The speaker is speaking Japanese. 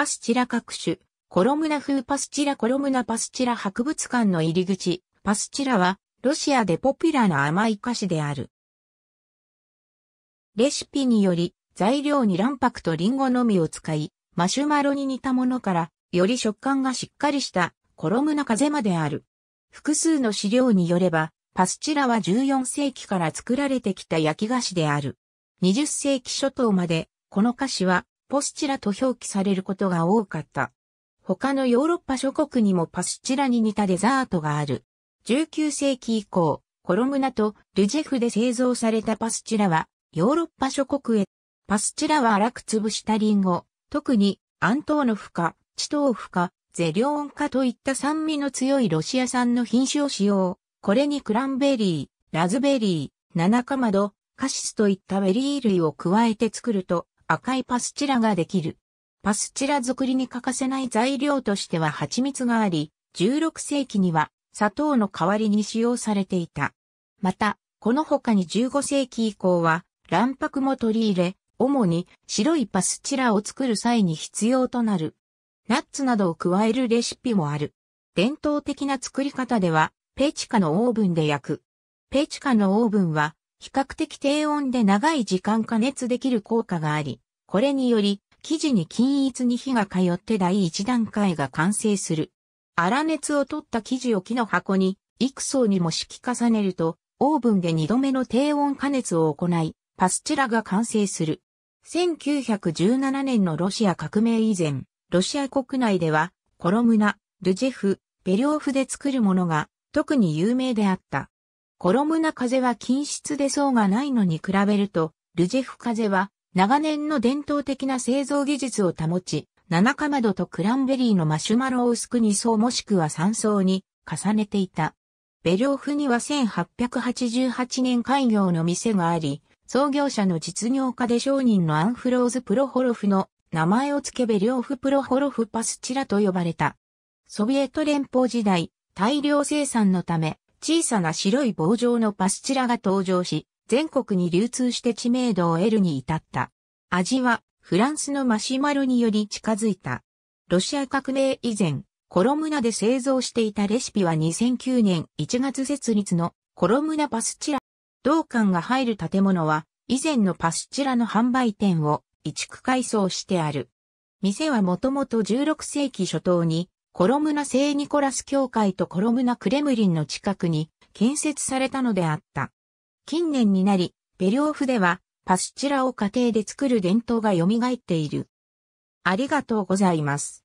パスチラ各種、コロムナ風パスチラコロムナパスチラ博物館の入り口、パスチラは、ロシアでポピュラーな甘い菓子である。レシピにより、材料に卵白とリンゴのみを使い、マシュマロに似たものから、より食感がしっかりしたコロムナ風まである。複数の資料によれば、パスチラは14世紀から作られてきた焼き菓子である。20世紀初頭まで、この菓子はポスチラと表記されることが多かった。他のヨーロッパ諸国にもパスチラに似たデザートがある。19世紀以降、コロムナとルジェフで製造されたパスチラはヨーロッパ諸国へ。パスチラは荒く潰したリンゴ、特にアントーノフカ、チトーフか、ゼリオンカといった酸味の強いロシア産の品種を使用。これにクランベリー、ラズベリー、ナナカマド、カシスといったベリー類を加えて作ると、赤いパスチラができる。パスチラ作りに欠かせない材料としては蜂蜜があり、16世紀には砂糖の代わりに使用されていた。また、この他に15世紀以降は卵白も取り入れ、主に白いパスチラを作る際に必要となる。ナッツなどを加えるレシピもある。伝統的な作り方では、ペチカのオーブンで焼く。ペチカのオーブンは、比較的低温で長い時間加熱できる効果があり、これにより、生地に均一に火が通って第一段階が完成する。粗熱を取った生地を木の箱に、幾層にも敷き重ねると、オーブンで2度目の低温加熱を行い、パスチラが完成する。1917年のロシア革命以前、ロシア国内では、コロムナ、ルジェフ、ベリオフで作るものが特に有名であった。コロムナ風は均質で層がないのに比べると、ルジェフ風は長年の伝統的な製造技術を保ち、七かまどとクランベリーのマシュマロを薄く2層もしくは3層に重ねていた。ベリョーフには1888年開業の店があり、創業者の実業家で商人のアンフローズ・プロホロフの名前を付けベリョーフ・プロホロフ・パスチラと呼ばれた。ソビエト連邦時代、大量生産のため、小さな白い棒状のパスチラが登場し、全国に流通して知名度を得るに至った。味はフランスのマシュマロにより近づいた。ロシア革命以前、コロムナで製造していたレシピは2009年1月設立のコロムナパスチラ。同館が入る建物は以前のパスチラの販売店を移築改装してある。店はもともと16世紀初頭にコロムナ聖ニコラス教会とコロムナクレムリンの近くに建設されたのであった。近年になり、ベリオフではパスチュラを家庭で作る伝統が蘇っている。ありがとうございます。